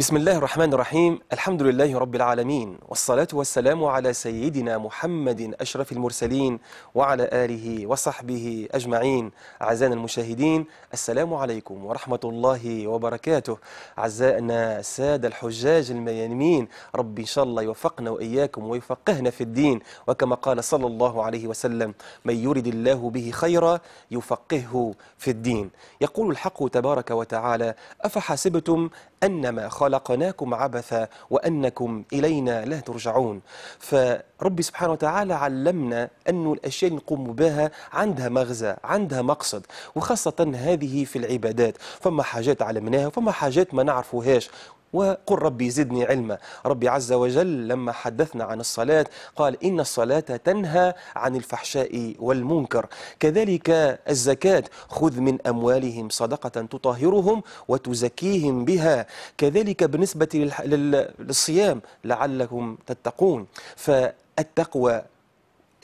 بسم الله الرحمن الرحيم الحمد لله رب العالمين والصلاة والسلام على سيدنا محمد أشرف المرسلين وعلى آله وصحبه أجمعين أعزائنا المشاهدين السلام عليكم ورحمة الله وبركاته أعزائنا السادة الحجاج الميامين ربي إن شاء الله يوفقنا وإياكم ويفقهنا في الدين وكما قال صلى الله عليه وسلم من يرد الله به خيرا يفقهه في الدين يقول الحق تبارك وتعالى أفحسبتم أنما خلق خلقناكم عبثا وأنكم إلينا لا ترجعون فرب سبحانه وتعالى علمنا أن الأشياء اللي نقوم بها عندها مغزى عندها مقصد وخاصة هذه في العبادات فما حاجات علمناها فما حاجات ما نعرفوهاش وقل ربي زدني علما ربي عز وجل لما حدثنا عن الصلاة قال إن الصلاة تنهى عن الفحشاء والمنكر كذلك الزكاة خذ من أموالهم صدقة تطهرهم وتزكيهم بها كذلك بالنسبة للصيام لعلكم تتقون فالتقوى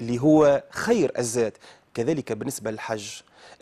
اللي هو خير الذات كذلك بالنسبة للحج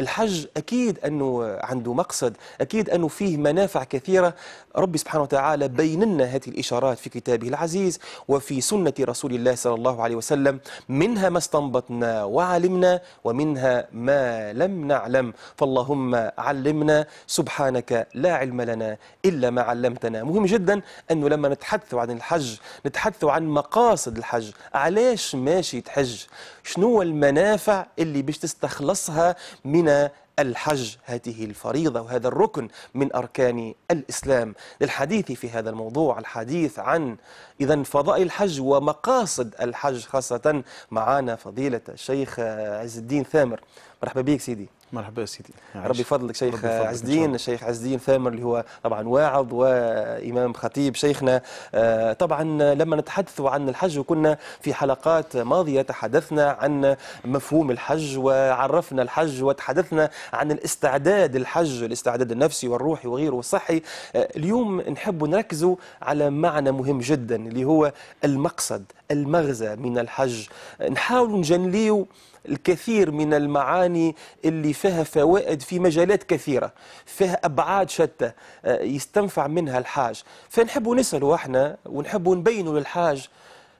الحج أكيد أنه عنده مقصد أكيد أنه فيه منافع كثيرة ربي سبحانه وتعالى بين لنا هذه الإشارات في كتابه العزيز وفي سنة رسول الله صلى الله عليه وسلم منها ما استنبطنا وعلمنا ومنها ما لم نعلم فاللهم علمنا سبحانك لا علم لنا إلا ما علمتنا مهم جدا أنه لما نتحدث عن الحج نتحدث عن مقاصد الحج علاش ماشي تحج شنو المنافع اللي باش تستخلصها من من الحج هذه الفريضة وهذا الركن من أركان الإسلام للحديث في هذا الموضوع الحديث عن إذا فضاء الحج ومقاصد الحج خاصة معانا فضيلة الشيخ عز الدين ثامر مرحبا بك سيدي مرحبا يا سيدي ربي يفضلك شيخ عز الدين الشيخ عز الدين ثامر اللي هو طبعا واعظ وامام خطيب شيخنا آه، طبعا لما نتحدث عن الحج وكنا في حلقات ماضيه تحدثنا عن مفهوم الحج وعرفنا الحج وتحدثنا عن الاستعداد الحج الاستعداد النفسي والروحي وغيره والصحي آه، اليوم نحب نركزوا على معنى مهم جدا اللي هو المقصد المغزى من الحج نحاول نجنليو الكثير من المعاني اللي فيها فوائد في مجالات كثيرة فيها أبعاد شتى آه، يستنفع منها الحاج فنحبوا نسألوا احنا ونحبوا نبينوا للحاج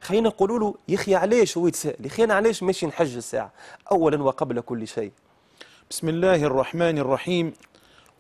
خلينا نقولوا له يا اخي علاش هو يتساءل يا اخي انا علاش ماشي نحج الساعه اولا وقبل كل شيء بسم الله الرحمن الرحيم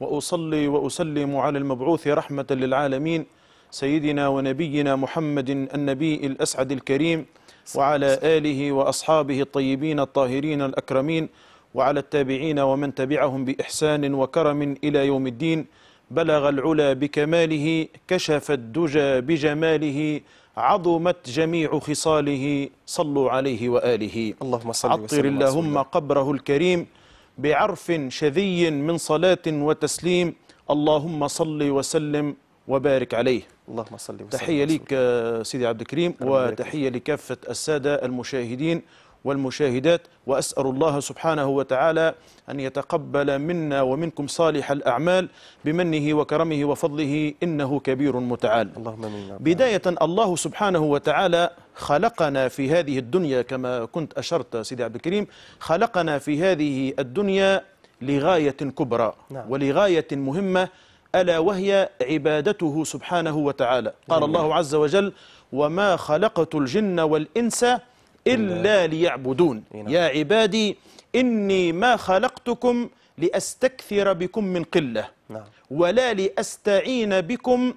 واصلي واسلم على المبعوث رحمه للعالمين سيدنا ونبينا محمد النبي الأسعد الكريم وعلى آله وأصحابه الطيبين الطاهرين الأكرمين وعلى التابعين ومن تبعهم بإحسان وكرم إلى يوم الدين بلغ العلا بكماله كشف الدجى بجماله عظمت جميع خصاله صلوا عليه وآله اللهم صل عطر اللهم قبره الكريم بعرف شذي من صلاة وتسليم اللهم صل وسلم وبارك عليه اللهم صل وسلم تحية لك آه، سيدي عبد الكريم وتحية لكافة السادة المشاهدين والمشاهدات وأسأل الله سبحانه وتعالى أن يتقبل منا ومنكم صالح الأعمال بمنه وكرمه وفضله إنه كبير متعال اللهم بداية الله سبحانه وتعالى خلقنا في هذه الدنيا كما كنت أشرت سيدي عبد الكريم خلقنا في هذه الدنيا لغاية كبرى نعم. ولغاية مهمة ألا وهي عبادته سبحانه وتعالى قال نعم. الله عز وجل وما خلقت الجن والإنس إلا ليعبدون إيه، نعم. يا عبادي إني ما خلقتكم لأستكثر بكم من قلة نعم. ولا لأستعين بكم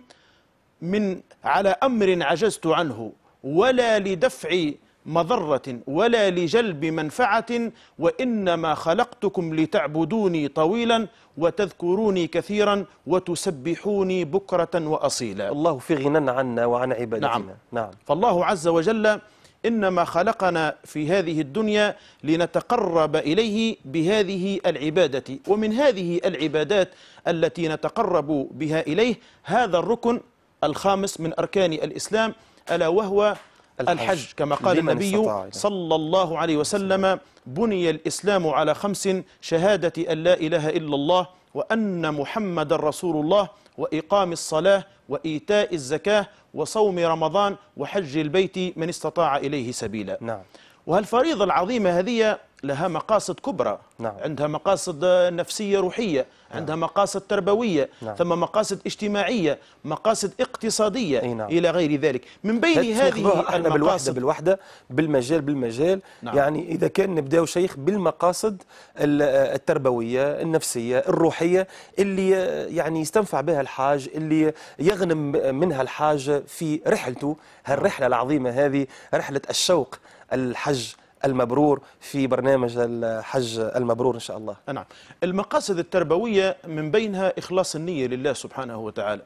من على أمر عجزت عنه ولا لدفع مضرة ولا لجلب منفعة وإنما خلقتكم لتعبدوني طويلا وتذكروني كثيرا وتسبحوني بكرة وأصيلا الله في غنى عنا وعن عبادتنا نعم. نعم فالله عز وجل إنما خلقنا في هذه الدنيا لنتقرب إليه بهذه العبادة ومن هذه العبادات التي نتقرب بها إليه هذا الركن الخامس من أركان الإسلام ألا وهو الحج, كما قال النبي صلى الله عليه وسلم بني الإسلام على خمس شهادة أن لا إله إلا الله وأن محمد رسول الله وإقام الصلاة وإيتاء الزكاة وصوم رمضان وحج البيت من استطاع إليه سبيلا نعم. وهالفريضة العظيمة هذه لها مقاصد كبرى نعم. عندها مقاصد نفسية روحية نعم. عندها مقاصد تربوية نعم. ثم مقاصد اجتماعية مقاصد اقتصادية نعم. إلى غير ذلك من بين هذه أنا بالوحدة بالوحدة بالمجال بالمجال نعم. يعني إذا كان نبداو شيخ بالمقاصد التربوية النفسية الروحية اللي يعني يستنفع بها الحاج اللي يغنم منها الحاج في رحلته هالرحلة العظيمة هذه رحلة الشوق الحج المبرور في برنامج الحج المبرور إن شاء الله نعم المقاصد التربوية من بينها إخلاص النية لله سبحانه وتعالى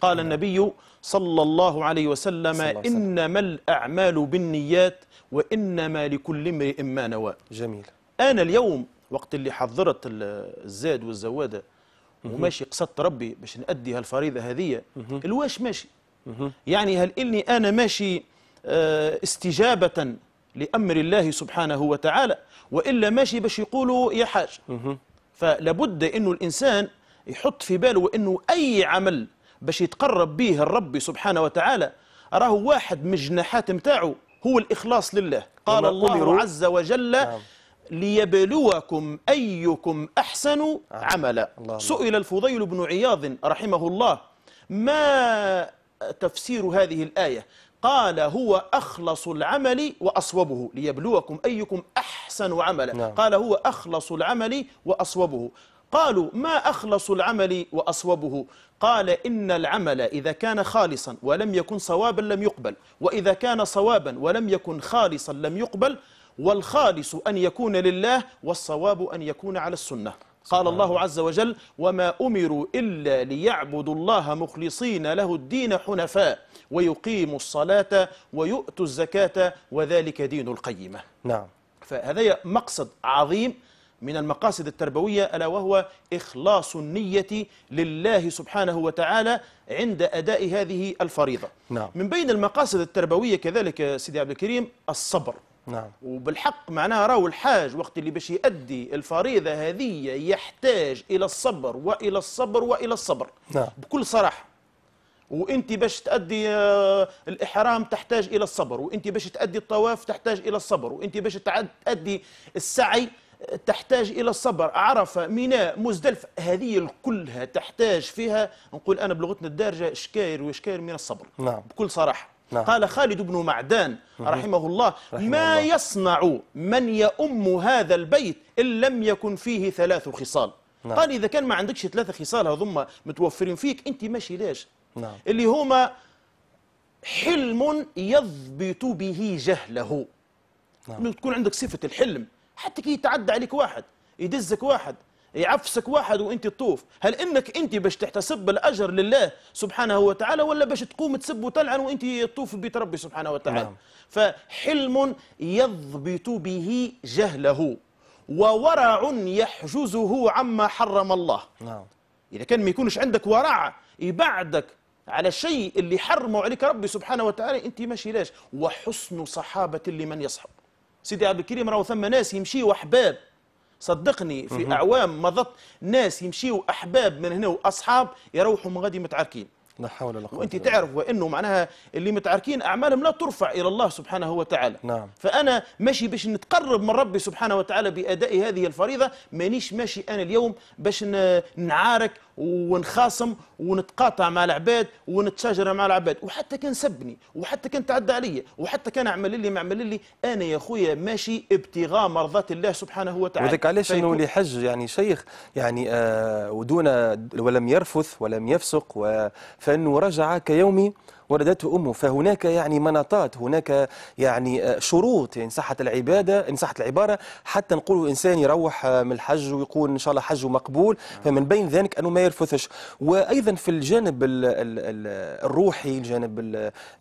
قال نعم. النبي صلى الله عليه وسلم, الله عليه وسلم. إنما الأعمال بالنيات وإنما لكل امرئ ما نوى جميل أنا اليوم وقت اللي حضرت الزاد والزوادة وماشي قصدت ربي باش نأدي هالفريضة هذية الواش ماشي يعني هل إني أنا ماشي آه، استجابة لأمر الله سبحانه وتعالى وإلا ماشي باش يقولوا يا حاج فلابد أنه الإنسان يحط في باله أنه أي عمل باش يتقرب به الرب سبحانه وتعالى راه واحد من الجناحات متاعه هو الإخلاص لله قال الله عز وجل نعم. ليبلوكم أيكم أحسن نعم. عملا سئل الفضيل بن عياض رحمه الله ما تفسير هذه الآية قال هو أخلص العمل وأصوبه ليبلوكم أيكم أحسن عملا نعم. قال هو أخلص العمل وأصوبه قالوا ما أخلص العمل وأصوبه قال إن العمل إذا كان خالصا ولم يكن صوابا لم يقبل وإذا كان صوابا ولم يكن خالصا لم يقبل والخالص أن يكون لله والصواب أن يكون على السنة قال الله عز وجل وما أمروا إلا ليعبدوا الله مخلصين له الدين حنفاء ويقيموا الصلاة ويؤتوا الزكاة وذلك دين القيمة نعم فهذا مقصد عظيم من المقاصد التربوية ألا وهو إخلاص النية لله سبحانه وتعالى عند أداء هذه الفريضة نعم. من بين المقاصد التربوية كذلك سيدي عبد الكريم الصبر نعم وبالحق معناها راهو الحاج وقت اللي باش يؤدي الفريضه هذه يحتاج الى الصبر والى الصبر والى الصبر نعم. بكل صراحه وانت باش تؤدي آه، الاحرام تحتاج الى الصبر وانت باش تؤدي الطواف تحتاج الى الصبر وانت باش تؤدي السعي آه، تحتاج الى الصبر عرفه ميناء مزدلفه هذه كلها تحتاج فيها نقول انا بلغتنا الدارجه شكاير وشكاير من الصبر نعم. بكل صراحه نعم. قال خالد بن معدان رحمه الله رحمه ما الله. يصنع من يؤم هذا البيت إن لم يكن فيه ثلاث خصال نعم. قال إذا كان ما عندكش ثلاثة خصال هذوما متوفرين فيك أنت ماشي ليش نعم. اللي هما حلم يضبط به جهله نعم. تكون عندك صفة الحلم حتى كي يتعدى عليك واحد يدزك واحد يعفسك واحد وانت تطوف هل انك انت باش تحتسب الاجر لله سبحانه وتعالى ولا باش تقوم تسب وتلعن وانت تطوف بيت ربي سبحانه وتعالى نعم. فحلم يضبط به جهله وورع يحجزه عما حرم الله نعم. اذا كان ما يكونش عندك ورع يبعدك على الشيء اللي حرمه عليك ربي سبحانه وتعالى انت ماشي لاش وحسن صحابه لمن يصحب سيدي عبد الكريم راهو ثم ناس يمشي واحباب صدقني في اعوام مضت ناس يمشيوا احباب من هنا واصحاب يروحوا من غادي متعاركين لا حول ولا قوه وانت تعرف وانه معناها اللي متعاركين اعمالهم لا ترفع الى الله سبحانه وتعالى نعم. فانا ماشي باش نتقرب من ربي سبحانه وتعالى باداء هذه الفريضه مانيش ماشي انا اليوم باش نعارك ونخاصم ونتقاطع مع العباد ونتشاجر مع العباد وحتى كان سبني وحتى كان تعدى عليا وحتى كان عمل لي ما عمل لي انا يا خويا ماشي ابتغاء مرضات الله سبحانه وتعالى وذلك علاش انه اللي حج يعني شيخ يعني آه ودون ولم يرفث ولم يفسق فانه رجع كيوم وردته أمه فهناك يعني مناطات هناك يعني آه، شروط إن صحت العبادة إن صحت العبارة حتى نقولوا إنسان يروح آه، من الحج ويكون إن شاء الله حجه مقبول نعم. فمن بين ذلك أنه ما يرفثش وأيضا في الجانب الروحي الجانب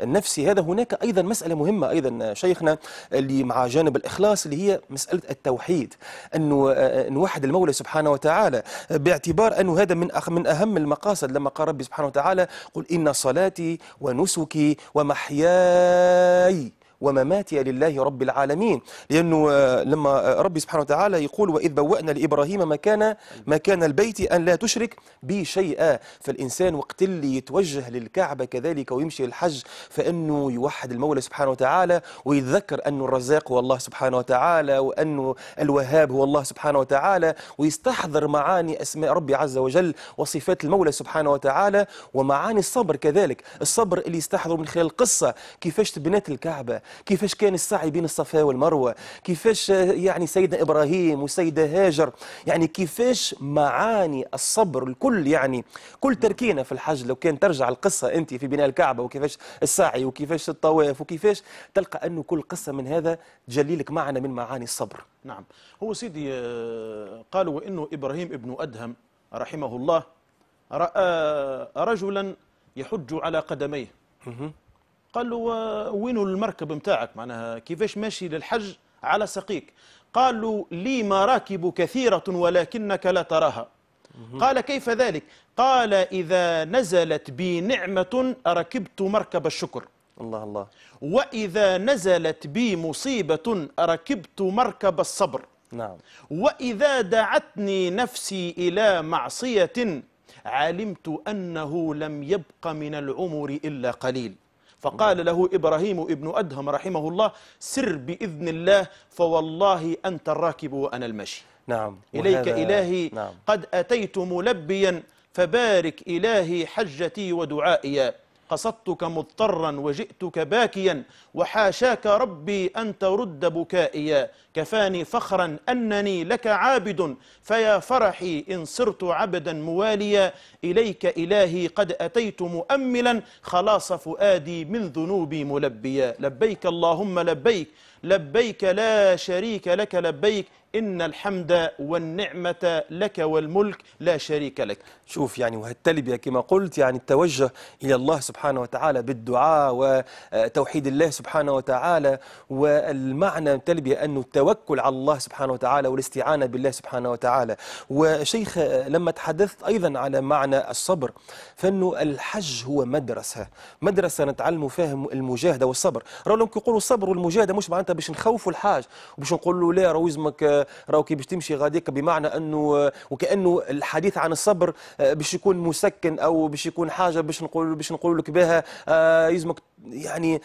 النفسي هذا هناك أيضا مسألة مهمة أيضا آه، شيخنا اللي مع جانب الإخلاص اللي هي مسألة التوحيد أنه نوحد المولى سبحانه وتعالى باعتبار أنه هذا من من أهم المقاصد لما قال ربي سبحانه وتعالى قل إن صلاتي و ونسكي ومحياي ومماتي لله رب العالمين لأنه آه، لما آه، ربي سبحانه وتعالى يقول وإذ بوأنا لإبراهيم مكان مكان البيت أن لا تشرك بي شيئا فالإنسان وقت اللي يتوجه للكعبة كذلك ويمشي للحج فإنه يوحد المولى سبحانه وتعالى ويتذكر أنه الرزاق هو الله سبحانه وتعالى وأنه الوهاب هو الله سبحانه وتعالى ويستحضر معاني أسماء ربي عز وجل وصفات المولى سبحانه وتعالى ومعاني الصبر كذلك الصبر اللي يستحضر من خلال القصة كيفاش تبنات الكعبة كيفاش كان السعي بين الصفا والمروة كيفاش آه، يعني سيدنا إبراهيم والسيدة هاجر يعني كيفاش معاني الصبر الكل يعني كل تركينا في الحج لو كان ترجع القصة أنت في بناء الكعبة وكيفاش السعي وكيفاش الطواف وكيفاش تلقى أنه كل قصة من هذا تجلي لك معنى من معاني الصبر نعم هو سيدي آه، قالوا وإنه إبراهيم ابن أدهم رحمه الله رأى رجلا يحج على قدميه قال له وين المركب نتاعك معناها كيفاش ماشي للحج على سقيك قال له لي مراكب كثيرة ولكنك لا تراها قال كيف ذلك قال إذا نزلت بي نعمة ركبت مركب الشكر الله الله وإذا نزلت بي مصيبة ركبت مركب الصبر نعم وإذا دعتني نفسي إلى معصية علمت أنه لم يبق من العمر إلا قليل فقال له إبراهيم ابن أدهم رحمه الله سر بإذن الله فوالله أنت الراكب وأنا المشي نعم إليك إلهي نعم قد أتيت ملبيا فبارك إلهي حجتي ودعائي قصدتك مضطرا وجئتك باكيا وحاشاك ربي أن ترد بكائيا كفاني فخرا أنني لك عابد فيا فرحي إن صرت عبدا مواليا إليك إلهي قد أتيت مؤملا خلاص فؤادي من ذنوبي ملبيا لبيك اللهم لبيك لبيك لا شريك لك لبيك إن الحمد والنعمة لك والملك لا شريك لك شوف يعني وهالتلبية كما قلت يعني التوجه إلى الله سبحانه وتعالى بالدعاء وتوحيد الله سبحانه وتعالى والمعنى التلبية أنه التوكل على الله سبحانه وتعالى والاستعانة بالله سبحانه وتعالى وشيخ لما تحدثت أيضا على معنى الصبر فأنه الحج هو مدرسة مدرسة نتعلم فيها المجاهدة والصبر رغم يقولوا الصبر والمجاهدة مش معناتها باش نخوفوا الحاج وباش نقول له لا راه وزمك آه، راهو كي باش تمشي غاديك بمعنى انه آه، وكانه الحديث عن الصبر آه، باش يكون مسكن او باش يكون حاجه باش نقول باش نقول لك بها يلزمك يعني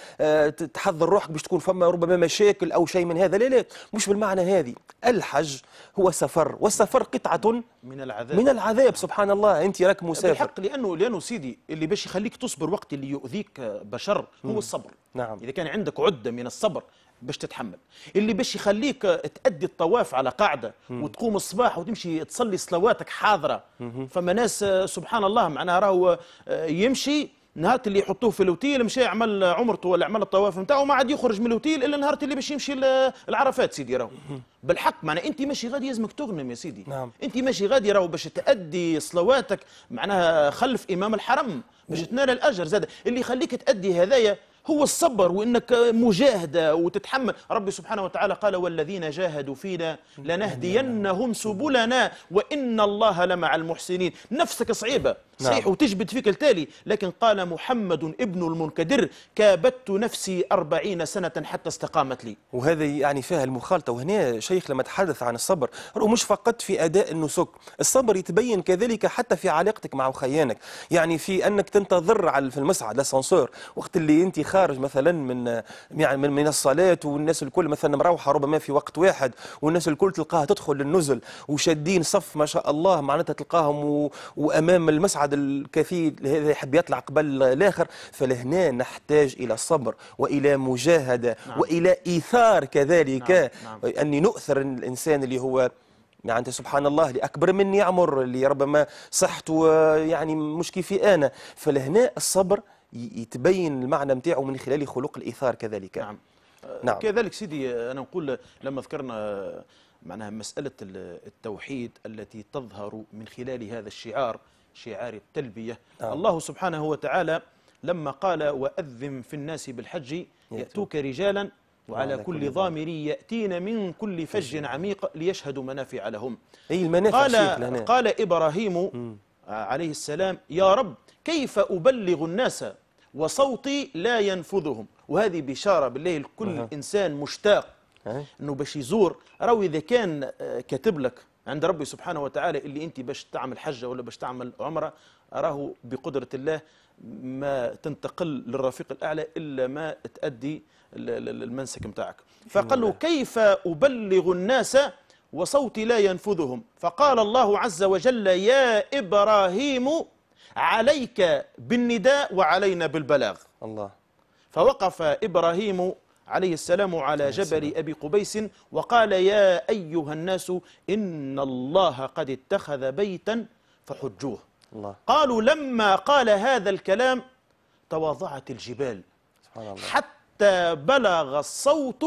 تحضر روحك باش تكون فما ربما مشاكل او شيء من هذا لا لا مش بالمعنى هذه الحج هو سفر والسفر قطعه من العذاب من العذاب سبحان الله انت راك مسافر بالحق لانه لانه سيدي اللي باش يخليك تصبر وقت اللي يؤذيك بشر هو الصبر نعم اذا كان عندك عده من الصبر باش تتحمل اللي باش يخليك تأدي الطواف على قاعدة وتقوم الصباح وتمشي تصلي صلواتك حاضرة فما ناس سبحان الله معناها راهو آه، يمشي نهار اللي يحطوه في الاوتيل مشى عمل عمرته ولا عمل الطواف نتاعو ما عاد يخرج من الاوتيل الا نهار اللي باش يمشي العرفات سيدي راهو بالحق معناها انت ماشي غادي لازمك تغنم يا سيدي نعم. انت ماشي غادي راهو باش تادي صلواتك معناها خلف امام الحرم باش تنال الاجر زاد اللي يخليك تادي هذايا هو الصبر وانك مجاهده وتتحمل ربي سبحانه وتعالى قال والذين جاهدوا فينا لنهدينهم سبلنا وان الله لمع المحسنين نفسك صعيبه صحيح نعم. وتجبد فيك التالي لكن قال محمد ابن المنكدر كابدت نفسي أربعين سنة حتى استقامت لي وهذا يعني فيها المخالطة وهنا شيخ لما تحدث عن الصبر مش فقط في أداء النسك الصبر يتبين كذلك حتى في علاقتك مع خيانك يعني في أنك تنتظر على في المصعد لسانسور وقت اللي أنت خارج مثلا من يعني من, من الصلاة والناس الكل مثلا مروحة ربما في وقت واحد والناس الكل تلقاها تدخل للنزل وشادين صف ما شاء الله معناتها تلقاهم وأمام المصعد بعد الكثير يحب يطلع قبل الاخر فلهنا نحتاج الى صبر والى مجاهده نعم. والى ايثار كذلك نعم. نعم. اني نؤثر الانسان اللي هو معناتها نعم، يعني سبحان الله اللي أكبر مني عمر اللي ربما صحته يعني مش كيفي أنا فلهنا الصبر يتبين المعنى نتاعو من خلال خلق الإيثار كذلك نعم. نعم كذلك سيدي أنا نقول لما ذكرنا معناها مسألة التوحيد التي تظهر من خلال هذا الشعار شعار التلبية آه. الله سبحانه وتعالى لما قال وأذن في الناس بالحج يأتوك رجالا وعلى كل ضامر يأتين من كل فج عميق ليشهدوا منافع لهم أي المنافع قال, قال إبراهيم م. عليه السلام يا رب كيف أبلغ الناس وصوتي لا ينفذهم وهذه بشارة بالله لكل إنسان مشتاق أنه باش يزور روي إذا كان آه، كاتب لك عند ربي سبحانه وتعالى اللي انت باش تعمل حجه ولا باش تعمل عمره اراه بقدره الله ما تنتقل للرفيق الاعلى الا ما تادي المنسك نتاعك فقال له كيف ابلغ الناس وصوتي لا ينفذهم فقال الله عز وجل يا ابراهيم عليك بالنداء وعلينا بالبلاغ الله فوقف ابراهيم عليه السلام على جبل أبي قبيس وقال يا أيها الناس إن الله قد اتخذ بيتا فحجوه الله. قالوا لما قال هذا الكلام تواضعت الجبال سبحان الله. حتى بلغ الصوت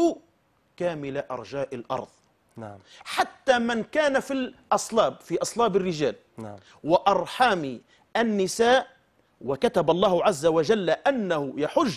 كامل أرجاء الأرض نعم. حتى من كان في الأصلاب في أصلاب الرجال نعم. وأرحام النساء وكتب الله عز وجل أنه يحج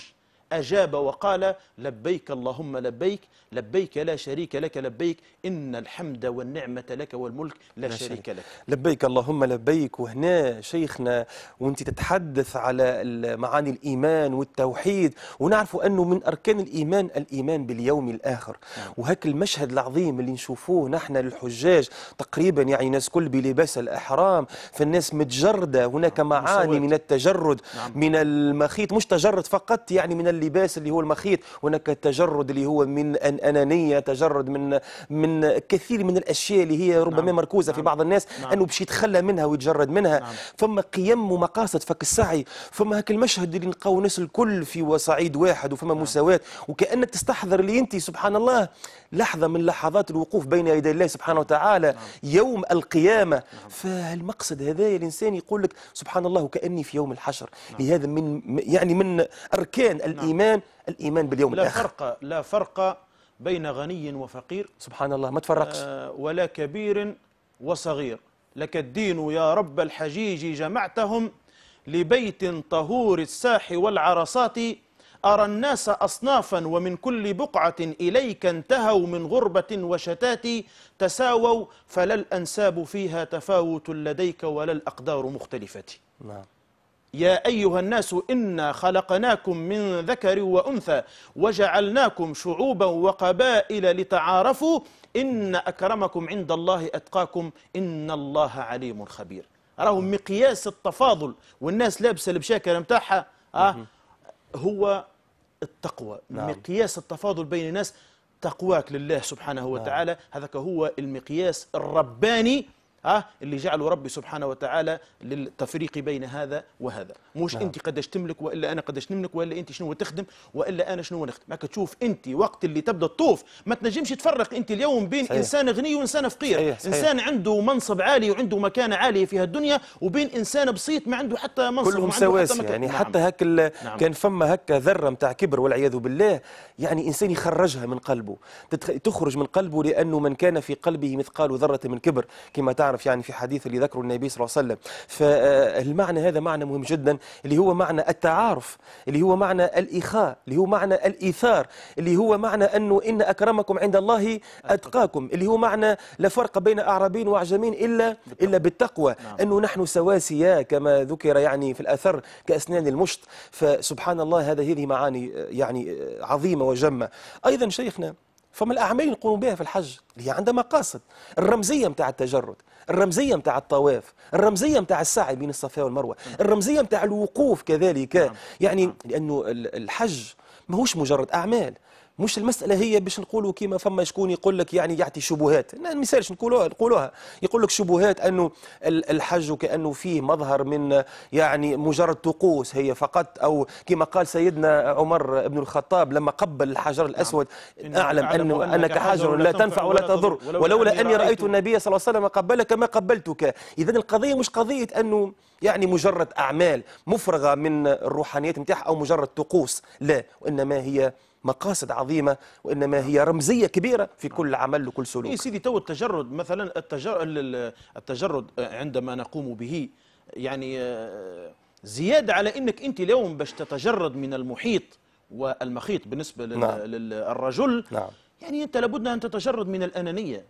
أجاب وقال لبيك اللهم لبيك لبيك لا شريك لك لبيك إن الحمد والنعمة لك والملك لا, لا شريك, لك لبيك اللهم لبيك وهنا شيخنا وانت تتحدث على معاني الإيمان والتوحيد ونعرف أنه من أركان الإيمان الإيمان باليوم الآخر نعم. وهك المشهد العظيم اللي نشوفوه نحن للحجاج تقريبا يعني الناس كل بلباس الأحرام فالناس متجردة هناك نعم. معاني من التجرد نعم. من المخيط مش تجرد فقط يعني من اللباس اللي هو المخيط هناك تجرد اللي هو من الأنانية تجرد من من كثير من الأشياء اللي هي ربما نعم. مركوزة نعم. في بعض الناس نعم. أنه باش يتخلى منها ويتجرد منها نعم. فما قيم ومقاصد فك السعي فما هاك المشهد اللي نلقاو الناس الكل في وصعيد واحد وفما نعم. مساواة وكأنك تستحضر اللي أنت سبحان الله لحظة من لحظات الوقوف بين يدي الله سبحانه وتعالى نعم. يوم القيامة نعم. فالمقصد هذا الإنسان يقول لك سبحان الله كأني في يوم الحشر نعم. لهذا من يعني من أركان نعم. الإيمان الإيمان باليوم لا الآخر فرق لا فرق بين غني وفقير سبحان الله ما تفرقش آه، ولا كبير وصغير لك الدين يا رب الحجيج جمعتهم لبيت طهور الساح والعرصات أرى الناس أصنافا ومن كل بقعة إليك انتهوا من غربة وشتات تساووا فلا الأنساب فيها تفاوت لديك ولا الأقدار مختلفة نعم يا أيها الناس إنا خلقناكم من ذكر وأنثى وجعلناكم شعوبا وقبائل لتعارفوا إن أكرمكم عند الله أتقاكم إن الله عليم خبير راهو مقياس التفاضل والناس لابسة البشاكة نتاعها آه هو التقوى نعم. مقياس التفاضل بين الناس تقواك لله سبحانه نعم. وتعالى نعم. هذاك هو المقياس الرباني ها اللي جعله ربي سبحانه وتعالى للتفريق بين هذا وهذا مش نعم. انت قداش تملك والا انا قداش نملك والا انت شنو تخدم والا انا شنو نخدم ماك تشوف انت وقت اللي تبدا تطوف ما تنجمش تفرق انت اليوم بين صحيح. انسان غني وانسان فقير صحيح. صحيح. انسان عنده منصب عالي وعنده مكانه عاليه في هالدنيا وبين انسان بسيط ما عنده حتى منصب كلهم سواسي يعني نعم. حتى هك نعم. كان فما هكا ذره نتاع كبر والعياذ بالله يعني انسان يخرجها من قلبه تخرج من قلبه لانه من كان في قلبه مثقال ذره من كبر كما تعرف تعرف يعني في حديث اللي ذكره النبي صلى الله عليه وسلم فالمعنى هذا معنى مهم جدا اللي هو معنى التعارف اللي هو معنى الإخاء اللي هو معنى الإيثار اللي هو معنى أنه إن أكرمكم عند الله أتقاكم اللي هو معنى لا فرق بين أعرابين وأعجمين إلا إلا بالتقوى نعم. أنه نحن سواسية كما ذكر يعني في الأثر كأسنان المشط فسبحان الله هذا هذه معاني يعني عظيمة وجمة أيضا شيخنا فما الاعمال اللي بها في الحج اللي هي عندها مقاصد الرمزيه نتاع التجرد الرمزيه نتاع الطواف الرمزيه نتاع السعي بين الصفا والمروه نعم. الرمزيه نتاع الوقوف كذلك نعم. يعني نعم. لانه الحج ماهوش مجرد اعمال مش المسألة هي باش نقولوا كيما فما شكون يقول لك يعني يعطي شبهات ما مثالش نقولوها نقولوها يقول لك شبهات أنه الحج كأنه فيه مظهر من يعني مجرد طقوس هي فقط أو كما قال سيدنا عمر بن الخطاب لما قبل الحجر نعم. الأسود نعم. أعلم أنه أنك حجر لا تنفع ولا تضر ولولا أني رأيت النبي صلى الله عليه وسلم قبلك ما قبلتك إذا القضية مش قضية أنه يعني مجرد أعمال مفرغة من الروحانيات نتاعها أو مجرد طقوس لا وإنما هي مقاصد عظيمه وانما هي رمزيه كبيره في كل عمل وكل سلوك. يا إيه سيدي تو التجرد مثلا التجرد, التجرد آه، عندما نقوم به يعني آه، زياده على انك انت اليوم باش تتجرد من المحيط والمخيط بالنسبه لل نعم. للرجل نعم. يعني انت لابد ان تتجرد من الانانيه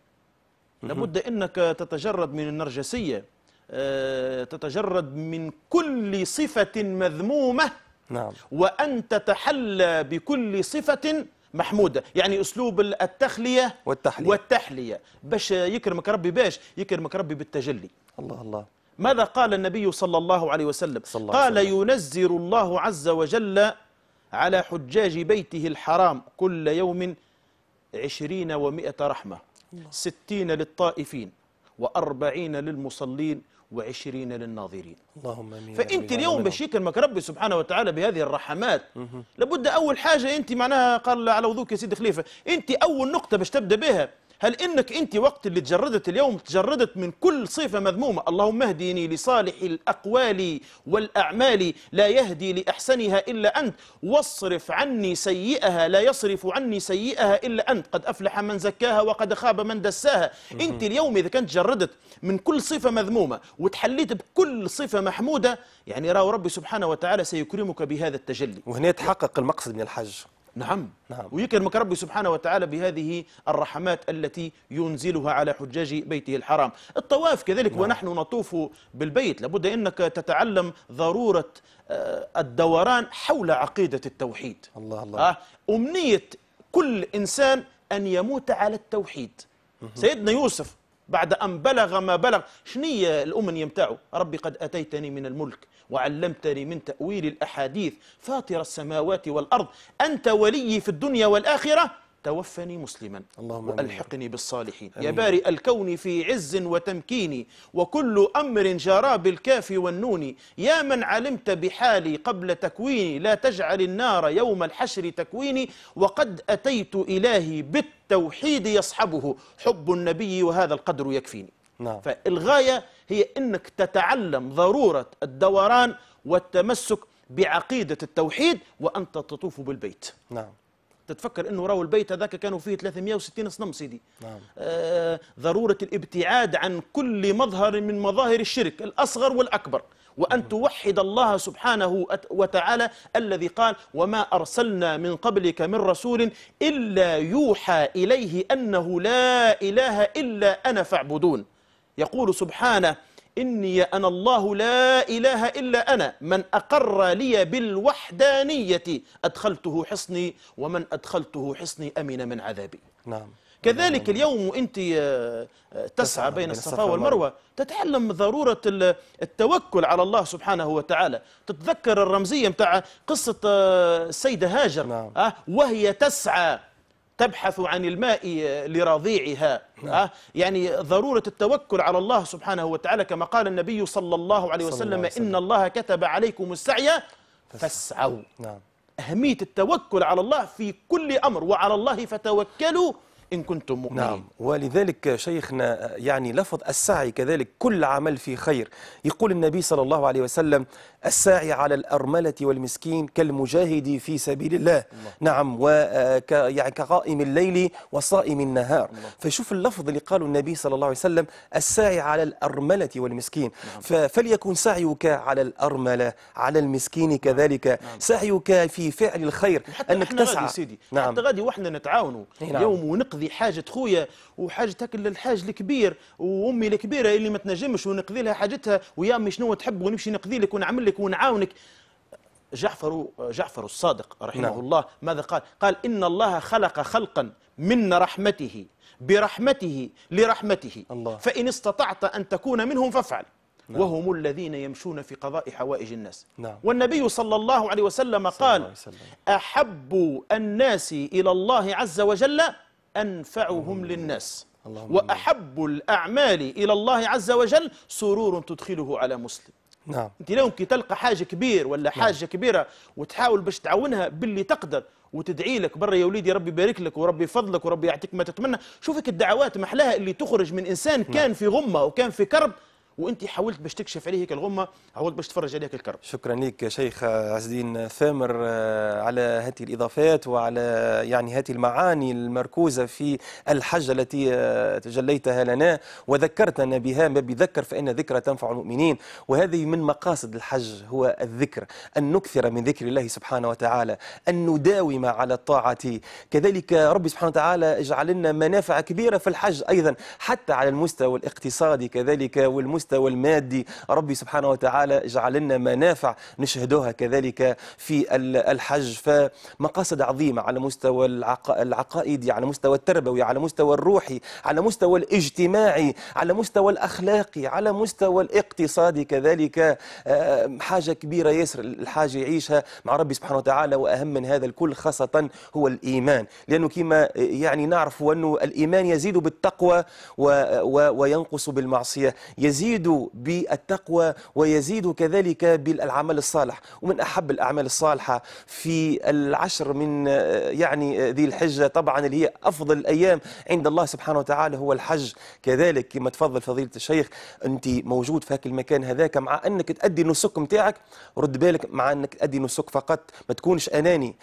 لابد انك تتجرد من النرجسيه آه، تتجرد من كل صفه مذمومه نعم. وأن تتحلى بكل صفة محمودة يعني أسلوب التخلية والتحلية, والتحلية. باش يكرمك ربي باش يكرمك ربي بالتجلي الله الله ماذا قال النبي صلى الله عليه وسلم صلى الله قال وسلم. ينزل الله عز وجل على حجاج بيته الحرام كل يوم عشرين ومئة رحمة الله. ستين للطائفين وأربعين للمصلين وعشرين للناظرين اللهم امين فانت اليوم بشيك المك ربي سبحانه وتعالى بهذه الرحمات لابد اول حاجه انت معناها قال على وضوك يا سيدي خليفه انت اول نقطه باش تبدا بها هل انك انت وقت اللي تجردت اليوم تجردت من كل صفه مذمومه اللهم اهديني لصالح الاقوال والاعمال لا يهدي لاحسنها الا انت واصرف عني سيئها لا يصرف عني سيئها الا انت قد افلح من زكاها وقد خاب من دساها انت اليوم اذا كنت جردت من كل صفه مذمومه وتحليت بكل صفه محموده يعني راه ربي سبحانه وتعالى سيكرمك بهذا التجلي وهنا يتحقق المقصد من الحج نعم, نعم. ويكرمك ربي سبحانه وتعالى بهذه الرحمات التي ينزلها على حجاج بيته الحرام الطواف كذلك نعم. ونحن نطوف بالبيت لابد أنك تتعلم ضرورة آه، الدوران حول عقيدة التوحيد الله الله آه، أمنية كل إنسان أن يموت على التوحيد سيدنا يوسف بعد أن بلغ ما بلغ شنية الأمنية متاعه ربي قد أتيتني من الملك وعلمتني من تأويل الأحاديث فاطر السماوات والأرض أنت ولي في الدنيا والآخرة توفني مسلما اللهم وألحقني بالصالحين أمين. يا بارئ الكون في عز وتمكيني وكل أمر جرى بالكاف والنون يا من علمت بحالي قبل تكويني لا تجعل النار يوم الحشر تكويني وقد أتيت إلهي بالتوحيد يصحبه حب النبي وهذا القدر يكفيني نعم. فالغاية هي أنك تتعلم ضرورة الدوران والتمسك بعقيدة التوحيد وأنت تطوف بالبيت نعم تتفكر انه راهو البيت هذاك كانوا فيه 360 صنم سيدي نعم. آه ضروره الابتعاد عن كل مظهر من مظاهر الشرك الاصغر والاكبر وأن نعم. توحد الله سبحانه وتعالى الذي قال وما أرسلنا من قبلك من رسول إلا يوحى إليه أنه لا إله إلا أنا فاعبدون يقول سبحانه إني أنا الله لا إله إلا أنا من أقر لي بالوحدانية أدخلته حصني ومن أدخلته حصني أمن من عذابي نعم كذلك نعم. اليوم أنت آه، تسعى بين الصفا والمروة تتعلم ضرورة التوكل على الله سبحانه وتعالى تتذكر الرمزية متاع قصة آه، السيدة هاجر نعم. آه، وهي تسعى تبحث عن الماء لرضيعها نعم. آه يعني ضرورة التوكل على الله سبحانه وتعالى كما قال النبي صلى الله عليه وسلم, الله وسلم إن الله كتب عليكم السعي فاسعوا نعم. أهمية التوكل على الله في كل أمر وعلى الله فتوكلوا إن كنتم مؤمنين نعم ولذلك شيخنا آه، يعني لفظ السعي كذلك كل عمل في خير يقول النبي صلى الله عليه وسلم الساعي على الأرملة والمسكين كالمجاهد في سبيل الله, الله. نعم وك آه، يعني كقائم الليل وصائم النهار الله. فشوف اللفظ اللي قاله النبي صلى الله عليه وسلم الساعي على الأرملة والمسكين نعم. فليكن سعيك على الأرملة على المسكين نعم. كذلك نعم. سعيك في فعل الخير حتى أنك تسعى غادي سيدي نعم. حتى غادي وحنا نتعاونوا نعم. يوم ونقضي حاجة خويا وحاجتك الحاج الكبير وأمي الكبيرة اللي ما تنجمش ونقضي لها حاجتها ويا أمي شنو تحب ونمشي نقضي لك ونعمل لك ونعاونك جعفر جعفر الصادق رحمه نعم. الله ماذا قال قال إن الله خلق خلقا من رحمته برحمته لرحمته الله. فإن استطعت أن تكون منهم فافعل نعم. وهم الذين يمشون في قضاء حوائج الناس نعم. والنبي صلى الله عليه وسلم قال عليه وسلم. أحب الناس إلى الله عز وجل أنفعهم للناس وأحب الأعمال إلى الله عز وجل سرور تدخله على مسلم نعم انت لو كي تلقى حاجه كبير ولا نعم. حاجه نعم. كبيره وتحاول باش تعاونها باللي تقدر وتدعي لك برا يا وليدي ربي يبارك لك وربي يفضلك وربي يعطيك ما تتمنى شوفك الدعوات محلاها اللي تخرج من انسان نعم. كان في غمه وكان في كرب وانت حاولت باش تكشف عليه هيك الغمه حاولت باش تفرج عليه هيك الكرب شكرا لك شيخ عز الدين ثامر آه، على هذه الاضافات وعلى يعني هذه المعاني المركوزه في الحجه التي آه، تجليتها لنا وذكرتنا بها ما بذكر فان ذكرى تنفع المؤمنين وهذه من مقاصد الحج هو الذكر ان نكثر من ذكر الله سبحانه وتعالى ان نداوم على الطاعه كذلك ربي سبحانه وتعالى اجعل لنا منافع كبيره في الحج ايضا حتى على المستوى الاقتصادي كذلك والمستوى المستوى المادي ربي سبحانه وتعالى جعل لنا منافع نشهدوها كذلك في الحج فمقاصد عظيمة على مستوى العقائدي على مستوى التربوي على مستوى الروحي على مستوى الاجتماعي على مستوى الأخلاقي على مستوى الاقتصادي كذلك آه، حاجة كبيرة ياسر الحاجة يعيشها مع ربي سبحانه وتعالى وأهم من هذا الكل خاصة هو الإيمان لأنه كما يعني نعرف أنه الإيمان يزيد بالتقوى وينقص بالمعصية يزيد يزيد بالتقوى ويزيد كذلك بالعمل الصالح ومن أحب الأعمال الصالحة في العشر من يعني ذي الحجة طبعا اللي هي أفضل الأيام عند الله سبحانه وتعالى هو الحج كذلك كما تفضل فضيلة الشيخ أنت موجود في هاك المكان هذاك مع أنك تأدي نسك نتاعك رد بالك مع أنك تأدي نسك فقط ما تكونش أناني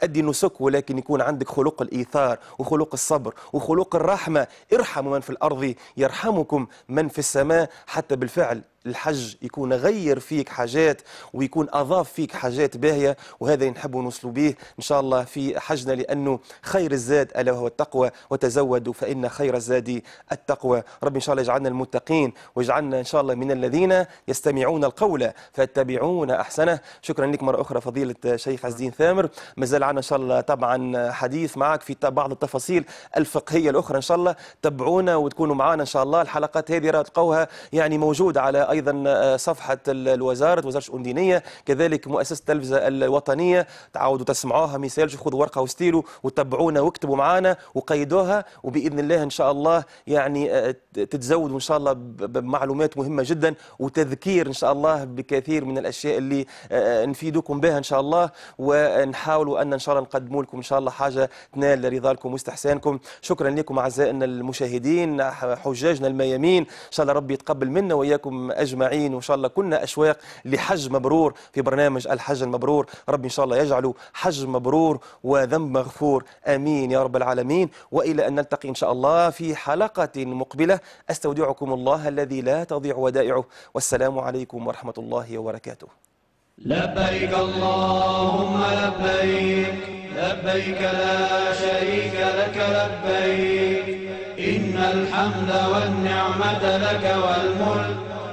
تأدي نسك ولكن يكون عندك خلق الإيثار وخلق الصبر وخلق الرحمة ارحموا من في الأرض يرحمكم من في السماء حتى حتى بالفعل الحج يكون غير فيك حاجات ويكون أضاف فيك حاجات باهية وهذا نحب نوصلوا به إن شاء الله في حجنا لأنه خير الزاد ألا وهو التقوى وتزودوا فإن خير الزاد التقوى رب إن شاء الله يجعلنا المتقين ويجعلنا إن شاء الله من الذين يستمعون القول فيتبعون أحسنه شكرا لك مرة أخرى فضيلة شيخ عز الدين ثامر مازال عنا إن شاء الله طبعا حديث معك في بعض التفاصيل الفقهية الأخرى إن شاء الله تبعونا وتكونوا معنا إن شاء الله الحلقات هذه تلقوها يعني موجودة على أيضا آه، صفحة الوزارة وزارة الشؤون الدينية كذلك مؤسسة التلفزة الوطنية تعاودوا تسمعوها ما يسالش خذوا ورقة وستيلو وتبعونا واكتبوا معنا وقيدوها وبإذن الله إن شاء الله يعني آه، تتزودوا إن شاء الله بمعلومات مهمة جدا وتذكير إن شاء الله بكثير من الأشياء اللي آه، نفيدكم بها إن شاء الله ونحاولوا أن إن شاء الله نقدموا لكم إن شاء الله حاجة تنال رضاكم واستحسانكم شكرا لكم أعزائنا المشاهدين حجاجنا الميامين إن شاء الله ربي يتقبل منا وإياكم أجمعين وإن شاء الله كنا أشواق لحج مبرور في برنامج الحج المبرور ربي إن شاء الله يجعله حج مبرور وذنب مغفور آمين يا رب العالمين وإلى أن نلتقي إن شاء الله في حلقة مقبلة أستودعكم الله الذي لا تضيع ودائعه والسلام عليكم ورحمة الله وبركاته لبيك اللهم لبيك لبيك لا شريك لك لبيك إن الحمد والنعمة لك والملك